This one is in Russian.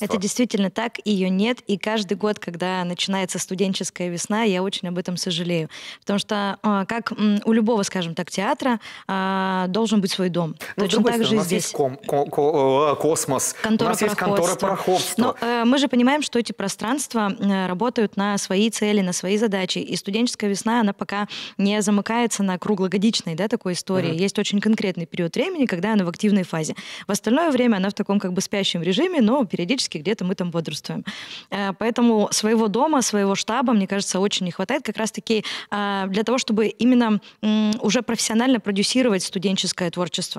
Это действительно так, ее нет, и каждый год, когда начинается студенческая весна, я очень об этом сожалею, потому что а, как у любого, скажем так, театра а, должен быть свой дом. Ну, Точно так же у здесь. ком, ко, ко, э, космос, контора у нас есть контора проходства. Но э, мы же понимаем, что эти пространства э, работают на свои цели, на свои задачи, и студенческая весна, она пока не замыкается на круглогодичной, да, такой истории. Mm-hmm. Есть очень конкретный период времени, когда она в активной фазе. В остальное время она в таком как бы спящем режиме, но периодически периодически где-то мы там бодрствуем. Э, поэтому своего дома, своего штаба, мне кажется, очень не хватает как раз-таки э, для того, чтобы именно уже профессионально продюсировать студенческое творчество.